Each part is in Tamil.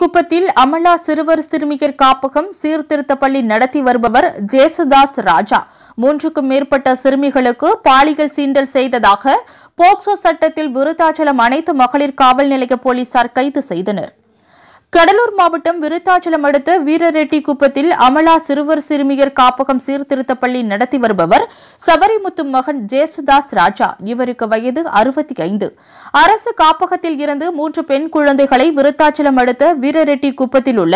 குப்பத்தில் அமலா சிறுவர் சிறுமியர் காப்பகம் சீர்திருத்த பள்ளி நடத்தி வருபவர் ஜேசுதாஸ் ராஜா மூன்றுக்கும் மேற்பட்ட சிறுமிகளுக்கு பாலியல் சீண்டல் செய்ததாக போக்சோ சட்டத்தில் விருத்தாச்சலம் அனைத்து மகளிர் காவல் நிலைய போலீசார் கைது செய்தனர் கடலூர் மாவட்டம் விருத்தாச்சலம் அடுத்த வீரரெட்டி குப்பத்தில் அமலா சிறுவர் சிறுமியர் காப்பகம் சீர்திருத்த பள்ளி நடத்தி வருபவர் சபரிமுத்து மகன் ஜெயசுதாஸ் ராஜா இவருக்கு வயது அறுபத்தி ஐந்து அரசு காப்பகத்தில் இருந்து மூன்று பெண் குழந்தைகளை விருத்தாச்சலம் அடுத்த வீரரெட்டி குப்பத்தில் உள்ள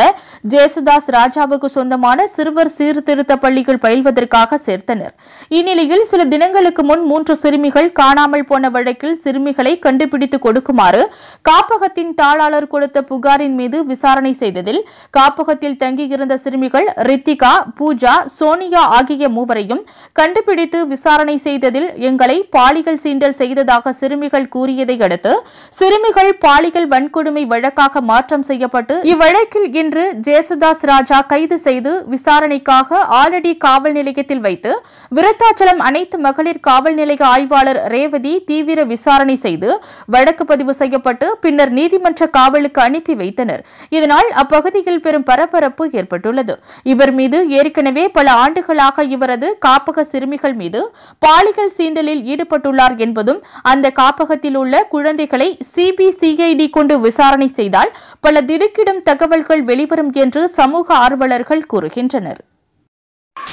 ஜெயசுதாஸ் ராஜாவுக்கு சொந்தமான சிறுவர் சீர்திருத்த பள்ளிகள் பயில்வதற்காக சேர்த்தனர் இந்நிலையில் சில தினங்களுக்கு முன் மூன்று சிறுமிகள் காணாமல் போன வழக்கில் சிறுமிகளை கண்டுபிடித்து கொடுக்குமாறு காப்பகத்தின் தாளாளர் கொடுத்த புகாரின் மீது விசாரணை செய்ததில் காப்பகத்தில் தங்கியிருந்த சிறுமிகள் ரித்திகா பூஜா சோனியா ஆகிய மூவரையும் கண்டுபிடித்து விசாரணை செய்ததில் எங்களை பாலிகள் சீண்டல் செய்ததாக சிறுமிகள் கூறியதை அடுத்து சிறுமிகள் பாலிகள் வன்கொடுமை வழக்காக மாற்றம் செய்யப்பட்டு இவ்வழக்கில் இன்று ஜேசுதாஸ் ராஜா கைது செய்து விசாரணைக்காக ஆலடி காவல் நிலையத்தில் வைத்து விருத்தாச்சலம் அனைத்து மகளிர் காவல் நிலைய ஆய்வாளர் ரேவதி தீவிர விசாரணை செய்து வழக்கு பதிவு செய்யப்பட்டு பின்னர் நீதிமன்ற காவலுக்கு அனுப்பி வைத்தனர் இதனால் அப்பகுதியில் பெரும் பரபரப்பு ஏற்பட்டுள்ளது இவர் மீது ஏற்கனவே பல ஆண்டுகளாக இவரது காப்பக சிறுமிகள் மீது பாலிகள் சீண்டலில் ஈடுபட்டுள்ளார் என்பதும் அந்த காப்பகத்தில் உள்ள குழந்தைகளை சிபிசிஐடி கொண்டு விசாரணை செய்தால் பல திடுக்கிடும் தகவல்கள் வெளிவரும் என்று சமூக ஆர்வலர்கள் கூறுகின்றனர்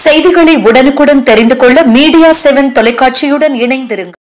செய்திகளை உடனுக்குடன் தெரிந்து கொள்ள மீடியா செவன் தொலைக்காட்சியுடன் இணைந்திருங்கள்